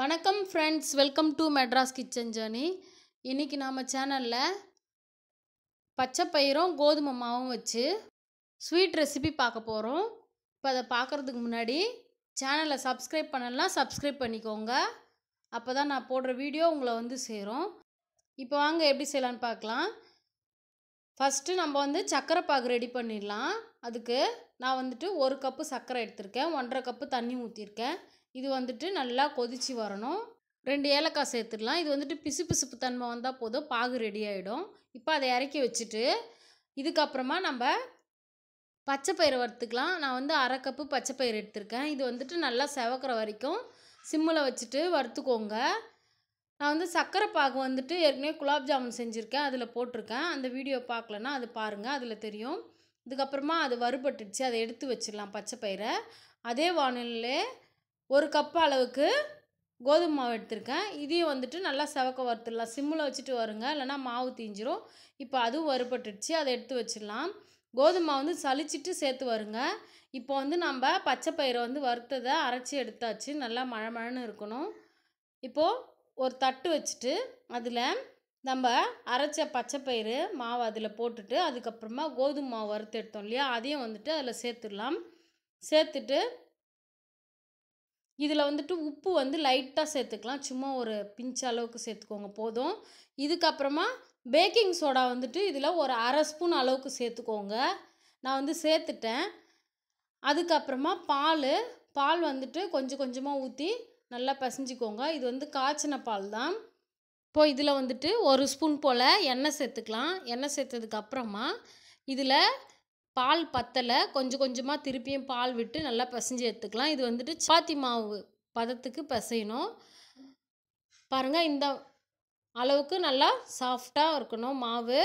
வணக்கம் friends welcome to Madras kitchen journey இன்றைக்கி நாம் சேனலில் பச்சை பயிரும் கோதுமை மாவும் வச்சு ஸ்வீட் ரெசிபி பார்க்க போகிறோம் இப்போ அதை பார்க்குறதுக்கு முன்னாடி சேனலை சப்ஸ்கிரைப் பண்ணலாம் சப்ஸ்கிரைப் பண்ணிக்கோங்க அப்போ தான் நான் போடுற வீடியோ உங்களை வந்து சேரும் இப்போ வாங்க எப்படி செய்யலான்னு பார்க்கலாம் ஃபஸ்ட்டு நம்ம வந்து சர்க்கரை பாகு ரெடி பண்ணிடலாம் அதுக்கு நான் வந்துட்டு ஒரு கப்பு சர்க்கரை எடுத்திருக்கேன் ஒன்றரை கப்பு தண்ணி ஊற்றிருக்கேன் இது வந்துட்டு நல்லா கொதித்து வரணும் ரெண்டு ஏலக்காய் சேர்த்துடலாம் இது வந்துட்டு பிசு பிசுப்பு தன்மை வந்தால் போதும் பாகு ரெடி ஆகிடும் இப்போ அதை இறக்கி வச்சுட்டு இதுக்கப்புறமா நம்ம பச்சை பயிரை வறுத்துக்கலாம் நான் வந்து அரை கப்பு பச்சை பயிர் எடுத்திருக்கேன் இது வந்துட்டு நல்லா செவக்கிற வரைக்கும் சிம்மில் வச்சுட்டு வறுத்துக்கோங்க நான் வந்து சர்க்கரை பாகு வந்துட்டு ஏற்கனவே குலாப் ஜாமுன் செஞ்சுருக்கேன் அதில் போட்டிருக்கேன் அந்த வீடியோ பார்க்கலன்னா அது பாருங்கள் அதில் தெரியும் இதுக்கப்புறமா அது வறுபட்டுடுச்சு அதை எடுத்து வச்சிடலாம் பச்சை பயிரை அதே வானிலையே ஒரு கப் அளவுக்கு கோதுமை மாவு எடுத்திருக்கேன் இதையும் வந்துட்டு நல்லா செவக்க வறுத்துடலாம் சிம்மில் வச்சுட்டு வருங்க இல்லைனா மாவு தீஞ்சிரும் இப்போ அதுவும் வறுபட்டுடுச்சு அதை எடுத்து வச்சிடலாம் கோதுமை வந்து சளிச்சிட்டு சேர்த்து வருங்க இப்போ வந்து நம்ம பச்சை பயிரை வந்து வறுத்ததை அரைச்சி எடுத்தாச்சு நல்லா மழை மழைன்னு இருக்கணும் இப்போது ஒரு தட்டு வச்சுட்டு அதில் நம்ம அரைச்ச பச்சை பயிறு மாவு அதில் போட்டுட்டு அதுக்கப்புறமா கோதுமை மாவு வறுத்து எடுத்தோம் இல்லையா அதையும் வந்துட்டு அதில் சேர்த்துடலாம் சேர்த்துட்டு இதில் வந்துட்டு உப்பு வந்து லைட்டாக சேர்த்துக்கலாம் சும்மா ஒரு பிஞ்ச் அளவுக்கு சேர்த்துக்கோங்க போதும் இதுக்கப்புறமா பேக்கிங் சோடா வந்துட்டு இதில் ஒரு அரை ஸ்பூன் அளவுக்கு சேர்த்துக்கோங்க நான் வந்து சேர்த்துட்டேன் அதுக்கப்புறமா பால் பால் வந்துட்டு கொஞ்சம் கொஞ்சமாக ஊற்றி நல்லா பசிஞ்சிக்கோங்க இது வந்து காய்ச்சின பால் தான் இப்போ இதில் வந்துட்டு ஒரு ஸ்பூன் போல் எண்ணெய் சேர்த்துக்கலாம் எண்ணெய் சேர்த்ததுக்கப்புறமா இதில் பால் பத்தலை கொஞ்சம் கொஞ்சமாக திருப்பியும் பால் விட்டு நல்லா பிசைஞ்சு எடுத்துக்கலாம் இது வந்துட்டு சப்பாத்தி மாவு பதத்துக்கு பிசையணும் பாருங்கள் இந்த அளவுக்கு நல்லா சாஃப்டாக இருக்கணும் மாவு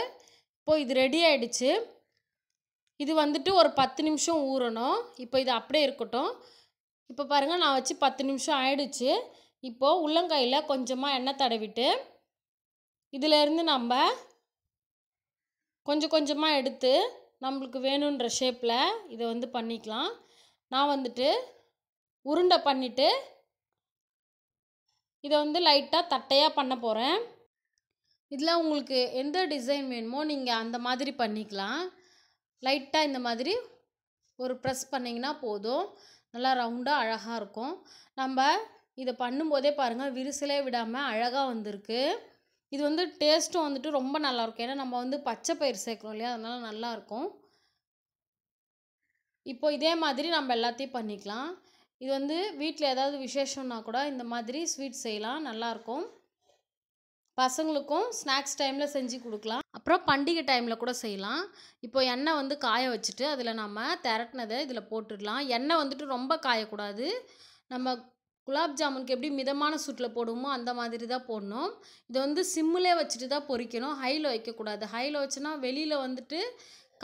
இப்போது இது ரெடி ஆகிடுச்சு இது வந்துட்டு ஒரு பத்து நிமிஷம் ஊறணும் இப்போ இது அப்படியே இருக்கட்டும் இப்போ பாருங்கள் நான் வச்சு பத்து நிமிஷம் ஆயிடுச்சு இப்போது உள்ளங்கையில் கொஞ்சமாக எண்ணெய் தடவிட்டு இதிலேருந்து நம்ம கொஞ்சம் கொஞ்சமாக எடுத்து நம்மளுக்கு வேணுன்ற ஷேப்பில் இதை வந்து பண்ணிக்கலாம் நான் வந்துட்டு உருண்டை பண்ணிவிட்டு இதை வந்து லைட்டாக தட்டையாக பண்ண போகிறேன் இதில் உங்களுக்கு எந்த டிசைன் வேணுமோ நீங்கள் அந்த மாதிரி பண்ணிக்கலாம் லைட்டாக இந்த மாதிரி ஒரு ப்ரெஸ் பண்ணிங்கன்னா போதும் நல்லா ரவுண்டாக அழகாக இருக்கும் நம்ம இதை பண்ணும்போதே பாருங்கள் விரிசலே விடாமல் அழகாக வந்திருக்கு இது வந்து டேஸ்ட்டும் வந்துட்டு ரொம்ப நல்லாயிருக்கும் ஏன்னா நம்ம வந்து பச்சை பயிர் சேர்க்குறோம் இல்லையா அதனால் நல்லாயிருக்கும் இப்போ இதே மாதிரி நம்ம எல்லாத்தையும் பண்ணிக்கலாம் இது வந்து வீட்டில் ஏதாவது விசேஷம்னா கூட இந்த மாதிரி ஸ்வீட் செய்யலாம் நல்லாயிருக்கும் பசங்களுக்கும் ஸ்நாக்ஸ் டைமில் செஞ்சு கொடுக்கலாம் அப்புறம் பண்டிகை டைமில் கூட செய்யலாம் இப்போ எண்ணெய் வந்து காய வச்சுட்டு அதில் நம்ம திரட்டினதை இதில் போட்டுடலாம் எண்ணெய் வந்துட்டு ரொம்ப காயக்கூடாது நம்ம குலாப் ஜாமுனுக்கு எப்படி மிதமான சூட்டில் போடுவோமோ அந்த மாதிரி தான் போடணும் இதை வந்து சிம்மிலே வச்சுட்டு தான் பொறிக்கணும் ஹையில் வைக்கக்கூடாது ஹையில் வச்சுன்னா வெளியில் வந்துட்டு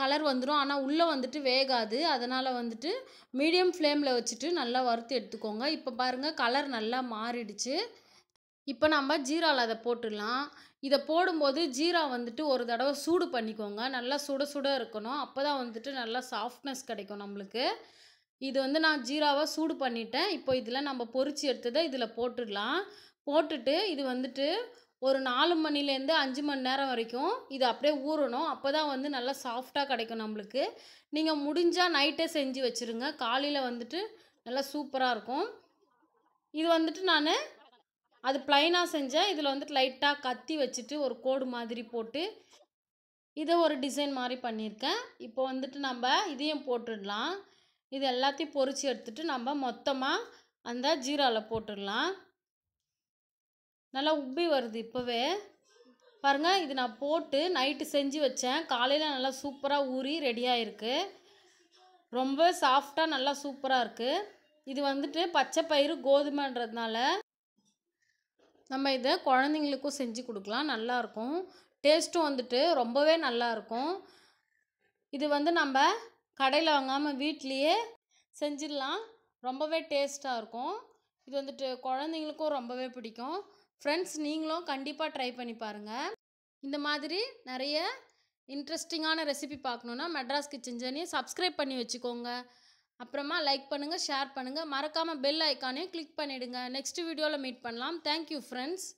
கலர் வந்துடும் ஆனால் உள்ளே வந்துட்டு வேகாது அதனால் வந்துட்டு மீடியம் ஃப்ளேமில் வச்சுட்டு நல்லா வறுத்து எடுத்துக்கோங்க இப்போ பாருங்கள் கலர் நல்லா மாறிடுச்சு இப்போ நம்ம ஜீராவில் அதை போட்டுடலாம் இதை போடும்போது ஜீரா வந்துட்டு ஒரு தடவை சூடு பண்ணிக்கோங்க நல்லா சுட சுட இருக்கணும் அப்போ தான் வந்துட்டு நல்லா சாஃப்ட்னஸ் கிடைக்கும் நம்மளுக்கு இது வந்து நான் ஜீராவை சூடு பண்ணிட்டேன் இப்போ இதில் நம்ம பொறிச்சு எடுத்ததை இதில் போட்டுடலாம் போட்டுட்டு இது வந்துட்டு ஒரு நாலு மணிலேருந்து அஞ்சு மணி நேரம் வரைக்கும் இது அப்படியே ஊறணும் அப்போ தான் வந்து நல்லா சாஃப்டாக கிடைக்கும் நம்மளுக்கு நீங்கள் முடிஞ்சால் நைட்டே செஞ்சு வச்சுருங்க காலையில் வந்துட்டு நல்லா சூப்பராக இருக்கும் இது வந்துட்டு நான் அது ப்ளைனாக செஞ்சேன் இதில் வந்துட்டு லைட்டாக கத்தி வச்சுட்டு ஒரு கோடு மாதிரி போட்டு இதை ஒரு டிசைன் மாதிரி பண்ணியிருக்கேன் இப்போ வந்துட்டு நம்ம இதையும் போட்டுடலாம் இது எல்லாத்தையும் பொறிச்சு எடுத்துகிட்டு நம்ம மொத்தமாக அந்த ஜீராவில் போட்டுடலாம் நல்லா உப்பி வருது இப்போவே பாருங்கள் இது நான் போட்டு நைட்டு செஞ்சு வச்சேன் காலையில் நல்லா சூப்பராக ஊறி ரெடியாக இருக்குது ரொம்ப சாஃப்டாக நல்லா சூப்பராக இருக்குது இது வந்துட்டு பச்சை பயிறு கோதுமைன்றதுனால நம்ம இதை குழந்தைங்களுக்கும் செஞ்சு கொடுக்கலாம் நல்லாயிருக்கும் டேஸ்ட்டும் வந்துட்டு ரொம்பவே நல்லாயிருக்கும் இது வந்து நம்ம கடையில் வாங்காமல் வீட்லேயே செஞ்சிடலாம் ரொம்பவே டேஸ்ட்டாக இருக்கும் இது வந்துட்டு குழந்தைங்களுக்கும் ரொம்பவே பிடிக்கும் ஃப்ரெண்ட்ஸ் நீங்களும் கண்டிப்பாக ட்ரை பண்ணி பாருங்கள் இந்த மாதிரி நிறைய இன்ட்ரெஸ்டிங்கான ரெசிபி பார்க்கணுன்னா மெட்ராஸ் கிச்சன் ஜேர்னியை சப்ஸ்கிரைப் பண்ணி வச்சுக்கோங்க அப்புறமா லைக் பண்ணுங்கள் ஷேர் பண்ணுங்கள் மறக்காமல் பெல் ஐக்கானே கிளிக் பண்ணிவிடுங்க நெக்ஸ்ட் வீடியோவில் மீட் பண்ணலாம் தேங்க்யூ ஃப்ரெண்ட்ஸ்